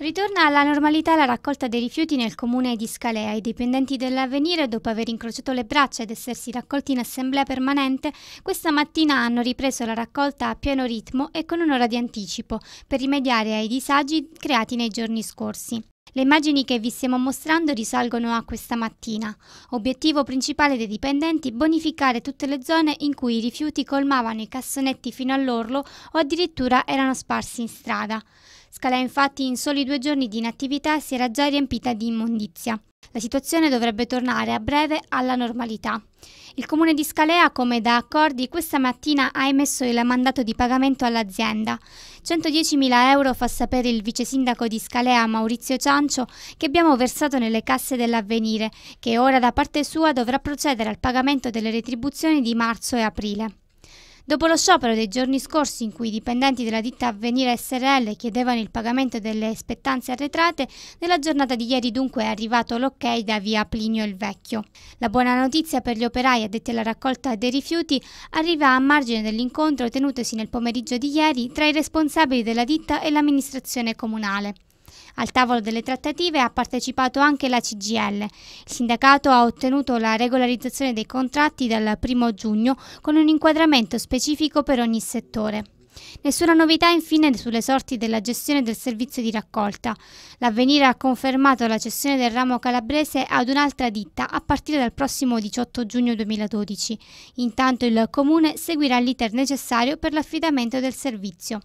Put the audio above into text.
Ritorna alla normalità la raccolta dei rifiuti nel comune di Scalea. I dipendenti dell'avvenire, dopo aver incrociato le braccia ed essersi raccolti in assemblea permanente, questa mattina hanno ripreso la raccolta a pieno ritmo e con un'ora di anticipo per rimediare ai disagi creati nei giorni scorsi. Le immagini che vi stiamo mostrando risalgono a questa mattina. Obiettivo principale dei dipendenti bonificare tutte le zone in cui i rifiuti colmavano i cassonetti fino all'orlo o addirittura erano sparsi in strada. Scalea infatti in soli due giorni di inattività si era già riempita di immondizia. La situazione dovrebbe tornare a breve alla normalità. Il comune di Scalea, come da accordi, questa mattina ha emesso il mandato di pagamento all'azienda. 110.000 euro fa sapere il vice sindaco di Scalea Maurizio Ciancio che abbiamo versato nelle casse dell'avvenire, che ora da parte sua dovrà procedere al pagamento delle retribuzioni di marzo e aprile. Dopo lo sciopero dei giorni scorsi in cui i dipendenti della ditta Avvenire SRL chiedevano il pagamento delle spettanze arretrate, nella giornata di ieri dunque è arrivato l'ok da via Plinio il Vecchio. La buona notizia per gli operai addetti alla raccolta dei rifiuti arriva a margine dell'incontro tenutosi nel pomeriggio di ieri tra i responsabili della ditta e l'amministrazione comunale. Al tavolo delle trattative ha partecipato anche la CGL. Il sindacato ha ottenuto la regolarizzazione dei contratti dal 1 giugno con un inquadramento specifico per ogni settore. Nessuna novità infine sulle sorti della gestione del servizio di raccolta. L'avvenire ha confermato la cessione del ramo calabrese ad un'altra ditta a partire dal prossimo 18 giugno 2012. Intanto il Comune seguirà l'iter necessario per l'affidamento del servizio.